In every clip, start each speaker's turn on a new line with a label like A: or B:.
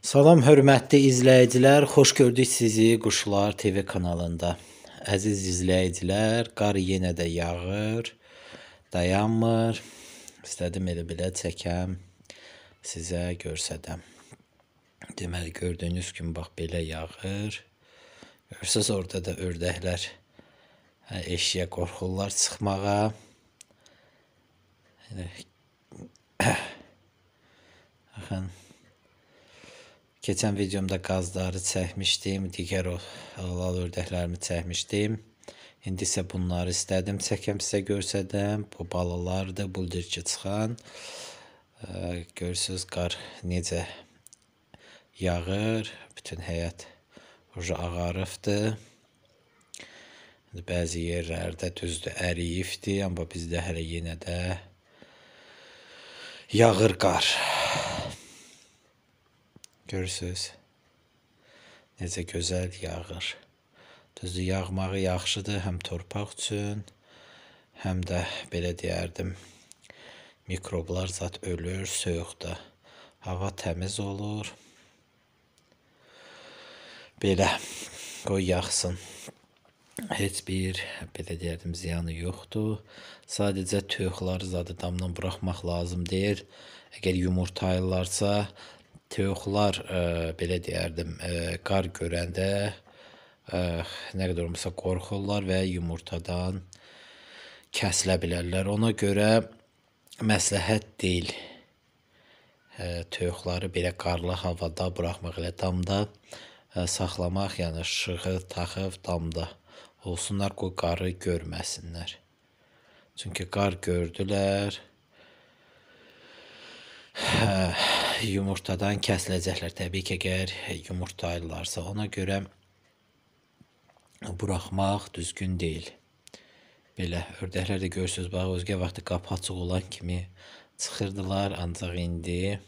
A: Salam hörmətli izləyicilər, xoş gördük sizi Quşlar TV kanalında. Əziz izləyicilər, qar yenə də yağır, dayanmır. İstədim elə belə çəkəm, sizə görsədəm. Deməli gördüyünüz kimi bax belə yağır. Görsəz orada da ördəklər hə, eşiyə qorxurlar çıxmağa. Keçən videomda qazları çəkmişdim, digər o lal ördəklərimi çəkmişdim. İndi isə bunları istədim çəkəm sizə görsədəm. Bu balalardır, buldurki çıxan. Görürsüz qar necə yağır, bütün həyət ağarıbdır. Bəzi yerlərdə düzdür əriyibdi, amma bizdə hələ yenə də yağır qar. Görürsüz? Necə gözəl yağır. Düzdür, yağmağı yaxşıdır həm torpaq üçün, həm də belə deyərdim, mikroblar zat ölür soyuqda. Hava təmiz olur. Belə qoy yağsın. Heç bir belə deyərdim ziyanı yoxdur. Sadəcə tüyüxləri zadı damdan buraxmaq lazım deyil. Əgər yumurtayırlarsa, teoxlar ə, e, belə deyərdim, ə, e, qar görəndə ə, e, nə qədər olmasa qorxurlar və yumurtadan kəsilə bilərlər. Ona görə məsləhət deyil ə, toyuqları belə qarlı havada buraxmaq elə damda ə, saxlamaq, yəni işığı taxıb damda olsunlar ki, qarı görməsinlər. Çünki qar gördülər, yumurtadan kəsiləcəklər. Təbii ki, əgər yumurtlayırlarsa, ona görə buraxmaq düzgün deyil. Belə ördəklər də görürsüz, bax özgə vaxtı qapı açıq olan kimi çıxırdılar, ancaq indi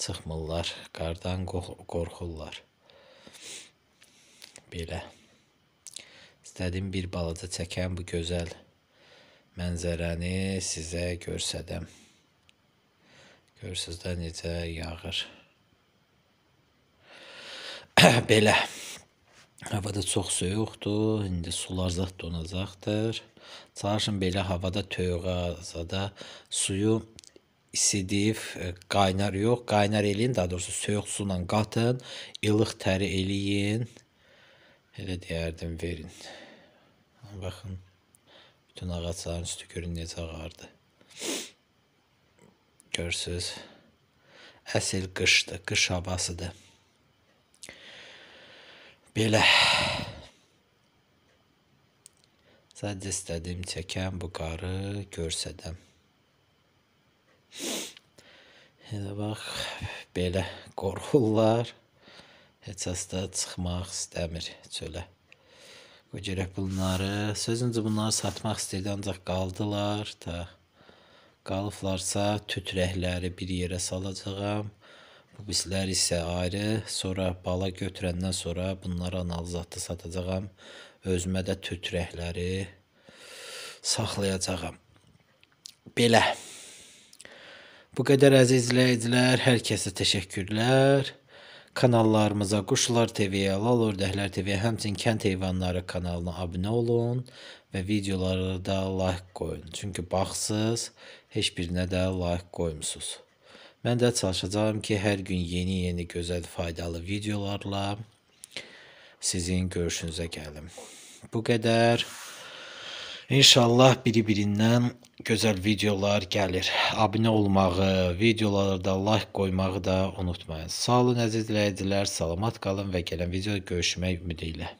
A: çıxmırlar, qardan qorxurlar. Belə. İstədim bir balaca çəkəm bu gözəl mənzərəni sizə göstərəm. Görürsüz də necə yağır. Belə. Havada çox soyuqdur, indi sular zət donacaqdır. Çalışın belə havada töyğəzada suyu isidib, e, qaynar yox, qaynar eləyin, daha doğrusu soyuq su ilə qatın, ilıq təri eləyin. Elə deyərdim, verin. Baxın, bütün ağacların üstü görün necə ağardı. Görsüz. Əsil qışdır, qış havasıdır. Belə. Sadəcə istədiyim çəkən bu qarı görsədəm. Elə bax, belə qorxurlar. Heç hasta çıxmaq istəmir çölə. Bu gərək bunları, sözüncə bunları satmaq istəyirdi, ancaq qaldılar ta Qalıblarsa tütürəkləri bir yerə salacağam. Kubislər isə ayrı. Sonra bala götürəndən sonra bunları analizatda satacağam. Özümə də tütürəkləri saxlayacağam. Belə. Bu qədər əziz izləyicilər, hər kəsə təşəkkürlər. Kanallarımıza Quşlar TV-yə, Lalor Dəhlər TV-yə, həmçinin Kənd Heyvanları kanalına abunə olun və videolara da like qoyun. Çünki baxsız, heç birinə də like qoymusunuz. Mən də çalışacağam ki, hər gün yeni-yeni gözəl faydalı videolarla sizin görüşünüzə gəlim. Bu qədər. İnşallah biri-birindən gözəl videolar gəlir. Abunə olmağı, videolarda like qoymağı da unutmayın. Sağ olun əziz izləyicilər, salamat qalın və gələn videoda görüşmək ümidi ilə.